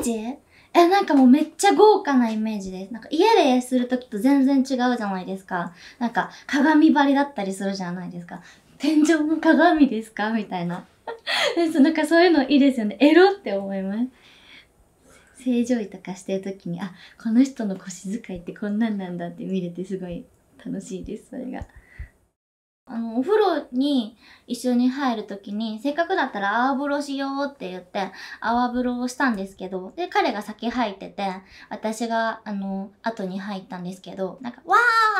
ージえ、なんかもうめっちゃ豪華なイメージです。なんか家でするときと全然違うじゃないですか。なんか鏡張りだったりするじゃないですか。天井も鏡ですかみたいな。なんかそういうのいいですよね。エロって思います。正常位とかしてるときに、あ、この人の腰使いってこんなんなんだって見れてすごい楽しいです、それが。あの、お風呂に一緒に入るときに、せっかくだったら泡風呂しようって言って、泡風呂をしたんですけど、で、彼が先入ってて、私が、あの、後に入ったんですけど、なんか、わ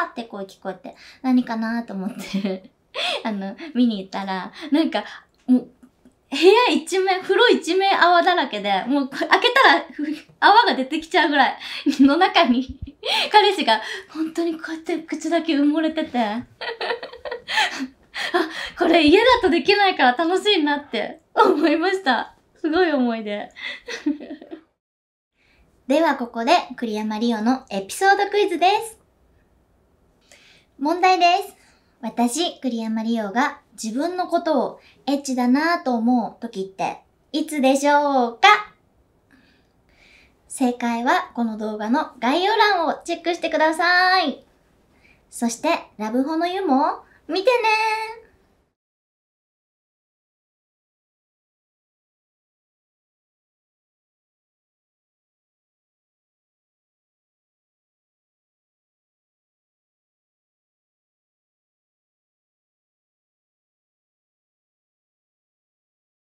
ーって声聞こえて、何かなと思って あの、見に行ったら、なんか、もう、部屋一面、風呂一面泡だらけで、もう開けたら泡が出てきちゃうぐらいの中に彼氏が本当にこうやって口だけ埋もれててこれ家だとできないから楽しいなって思いました。すごい思い出。ではここで栗山リオのエピソードクイズです。問題です。私、栗山リオが自分のことをエッチだなぁと思う時っていつでしょうか正解はこの動画の概要欄をチェックしてください。そして、ラブホの湯も見てね